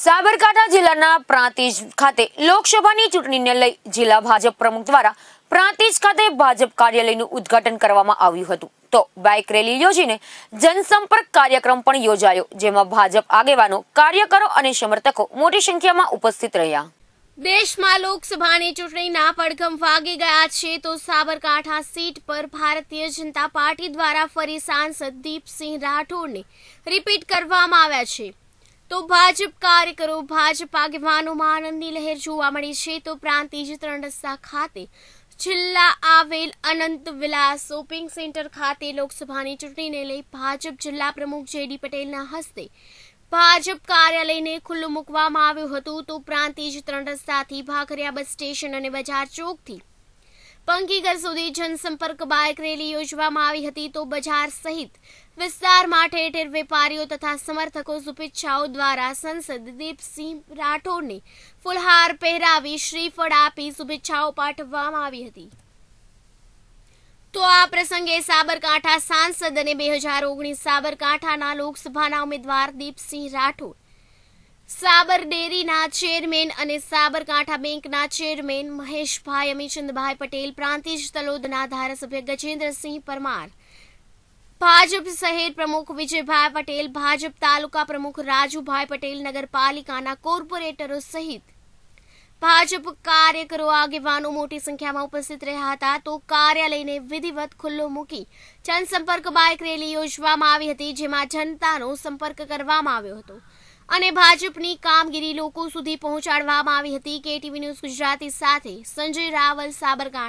સાબરકાંઠા જિલ્લાના પ્રાંતિજ ખાતે લોકસભાની ચૂંટણીને લઈ જિલ્લા ભાજપ પ્રમુખ દ્વારા પ્રાંતિજ ખાતે ભાજપ કાર્યાલયનું ઉદ્ઘાટન કરવામાં આવ્યું હતું તો બાઇક રેલી યોજીને જનસંપર્ક કાર્યક્રમ પણ યોજાયો જેમાં ભાજપ આગેવાનો કાર્યકરો અને સમર્થકો મોટી સંખ્યામાં ઉપસ્થિત રહ્યા દેશમાં લોકસભાની ચૂંટણીના પડઘમ વાગી ગયા છે તો સાબરકાંઠા સીટ પર ભારતીય જનતા પાર્ટી દ્વારા ફરી સાંસદ દીપસિંહ રાઠોડને રિપીટ કરવામાં આવ્યા છે તો ભાજપ કાર્યકરો ભાજપ આગેવાનોમાં આનંદની લહેર જોવા મળી છે તો પ્રાંતિજ ત્રણ રસ્તા ખાતે જિલ્લા આવેલ અનંત વિલાસ શોપિંગ સેન્ટર ખાતે લોકસભાની ચૂંટણીને લઈ ભાજપ જિલ્લા પ્રમુખ જેડી પટેલના હસ્તે ભાજપ કાર્યાલયને ખુલ્લું મૂકવામાં આવ્યું હતું તો પ્રાંતિજ ત્રણ રસ્તાથી ભાખરિયા બસ સ્ટેશન અને બજાર ચોકથી પંકીગર સુધી જનસંપર્ક બાઇક રેલી યોજવામાં આવી હતી તો બજાર સહિત વિસ્તારમાં ઠેર વેપારીઓ તથા સમર્થકો શુભેચ્છાઓ દ્વારા સંસદ દીપસિંહ રાઠોડને ફુલહાર પહેરાવી શ્રીફળ આપી શુભેચ્છાઓ પાઠવવામાં આવી હતી તો આ પ્રસંગે સાબરકાંઠા સાંસદ અને બે હજાર ઓગણીસ સાબરકાંઠાના લોકસભાના ઉમેદવાર દીપસિંહ રાઠોડ સાબર ડેરીના ચેરમેન અને સાબરકાંઠા બેંકના ચેરમેન મહેશભાઈ અમીચંદભાઈ પટેલ પ્રાંતિજ તલોદના ધારાસભ્ય ગજેન્દ્રસિંહ પરમાર ભાજપ શહેર પ્રમુખ વિજયભાઈ પટેલ ભાજપ તાલુકા પ્રમુખ રાજુભાઈ પટેલ નગરપાલિકાના કોર્પોરેટરો સહિત ભાજપ કાર્યકરો આગેવાનો મોટી સંખ્યામાં ઉપસ્થિત રહ્યા હતા તો કાર્યાલયને વિધિવત ખુલ્લો મૂકી જનસંપર્ક બાઇક રેલી યોજવામાં આવી હતી જેમાં જનતાનો સંપર્ક કરવામાં આવ્યો હતો અને ભાજપની કામગીરી લોકો સુધી પહોંચાડવામાં આવી હતી કે ટીવી ન્યૂઝ ગુજરાતી સાથે સંજય રાવલ સાબરકાંઠા